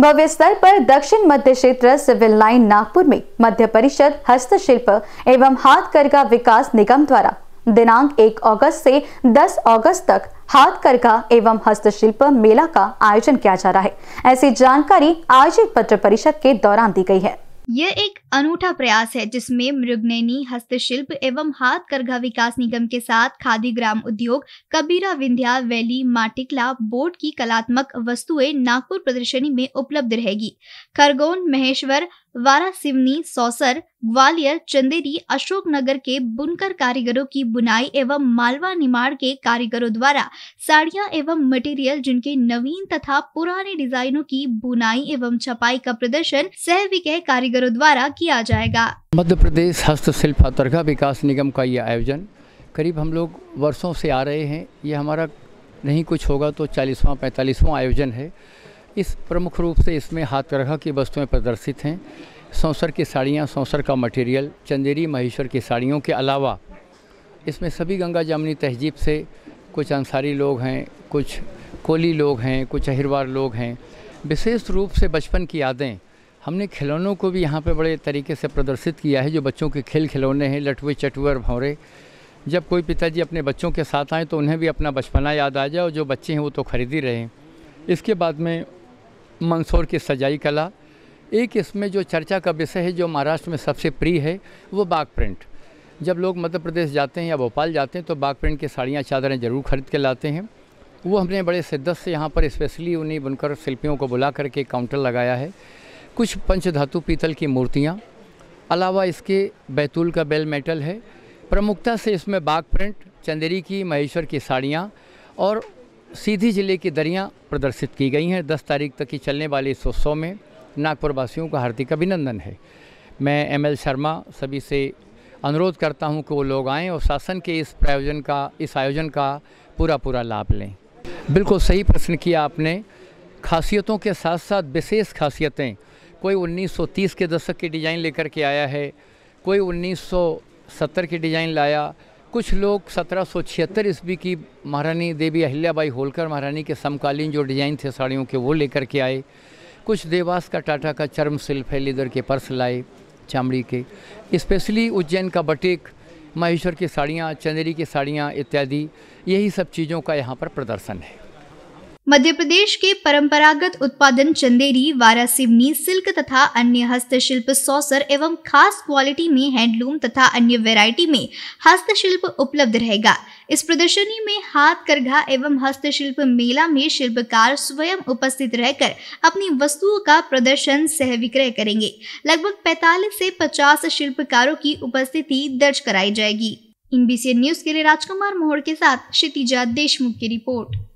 भव्य स्तर पर दक्षिण मध्य क्षेत्र सिविल लाइन नागपुर में मध्य परिषद हस्तशिल्प एवं हाथकरघा विकास निगम द्वारा दिनांक 1 अगस्त से 10 अगस्त तक हाथकरघा एवं हस्तशिल्प मेला का आयोजन किया जा रहा है ऐसी जानकारी आयोजित पत्र परिषद के दौरान दी गई है यह एक अनूठा प्रयास है जिसमें मृगनैनी हस्तशिल्प एवं हाथ करघा विकास निगम के साथ खादी ग्राम उद्योग कबीरा विंध्या वैली माटिकला बोर्ड की कलात्मक वस्तुएं नागपुर प्रदर्शनी में उपलब्ध रहेगी खरगोन महेश्वर वारा सिवनी सौसर ग्वालियर चंदेरी अशोकनगर के बुनकर कारीगरों की बुनाई एवं मालवा निमाड़ के कारीगरों द्वारा साड़ियां एवं मटेरियल जिनके नवीन तथा पुराने डिजाइनों की बुनाई एवं छपाई का प्रदर्शन सह विकय कारीगरों द्वारा किया जाएगा मध्य प्रदेश हस्तशिल्प हथरघा विकास निगम का यह आयोजन करीब हम लोग वर्षों से आ रहे हैं ये हमारा नहीं कुछ होगा तो चालीसवा पैतालीसवा आयोजन है इस प्रमुख रूप से इसमें हाथ तरह की वस्तुएं प्रदर्शित हैं सौंसर की साड़ियाँ सौंसर का मटेरियल चंदेरी महेश्वर की साड़ियों के अलावा इसमें सभी गंगा जमुनी तहजीब से कुछ अंसारी लोग हैं कुछ कोली लोग हैं कुछ अहिरवार लोग हैं विशेष रूप से बचपन की यादें हमने खिलौनों को भी यहाँ पर बड़े तरीके से प्रदर्शित किया है जो बच्चों के खेल खिलौने हैं लटुए चटुअर भौरे जब कोई पिताजी अपने बच्चों के साथ आए तो उन्हें भी अपना बचपना याद आ जाए और जो बच्चे हैं वो तो खरीद ही रहे इसके बाद में मंसूर की सजाई कला एक इसमें जो चर्चा का विषय है जो महाराष्ट्र में सबसे प्रिय है वो बाग प्रिंट जब लोग मध्य प्रदेश जाते हैं या भोपाल जाते हैं तो बाग प्रिंट की साड़ियाँ चादरें ज़रूर खरीद के लाते हैं वो हमने बड़े शिद्दत से यहाँ पर स्पेशली उन्हीं बुनकर शिल्पियों को बुला करके काउंटर लगाया है कुछ पंचधातु पीतल की मूर्तियाँ अलावा इसके बैतूल का बेल मेटल है प्रमुखता से इसमें बाग प्रिंट चंदेरी की महेश्वर की साड़ियाँ और सीधी जिले की दरियाँ प्रदर्शित की गई हैं दस तारीख तक की चलने वाले इस उत्सव में नागपुर वासियों का हार्दिक अभिनंदन है मैं एम शर्मा सभी से अनुरोध करता हूं कि वो लोग आएं और शासन के इस प्रायोजन का इस आयोजन का पूरा पूरा लाभ लें बिल्कुल सही प्रश्न किया आपने खासियतों के साथ साथ विशेष खासियतें कोई 1930 के दशक की डिज़ाइन लेकर के आया है कोई 1970 की डिज़ाइन लाया कुछ लोग सत्रह सौ छिहत्तर ईस्वी की महारानी देवी अहिल्याबाई होलकर महारानी के समकालीन जो डिज़ाइन थे साड़ियों के वो लेकर के आए कुछ देवास का टाटा का चर्म सिल्फ है लेदर के पर्स लाए चामड़ी के स्पेशली उज्जैन का बटेक माहेश्वर की साड़ियाँ चंदेरी की साड़ियाँ इत्यादि यही सब चीज़ों का यहाँ पर प्रदर्शन है मध्य प्रदेश के परंपरागत उत्पादन चंदेरी वारा सिवनी सिल्क तथा अन्य हस्तशिल्प सौसर एवं खास क्वालिटी में हैंडलूम तथा अन्य वैरायटी में हस्तशिल्प उपलब्ध रहेगा इस प्रदर्शनी में हाथ करघा एवं हस्तशिल्प मेला में शिल्पकार स्वयं उपस्थित रहकर अपनी वस्तुओं का प्रदर्शन सह विक्रय करेंगे लगभग 45 से 50 शिल्पकारों की उपस्थिति दर्ज कराई जाएगी इन न्यूज के लिए राजकुमार मोहर के साथ क्षितिजा देशमुख की रिपोर्ट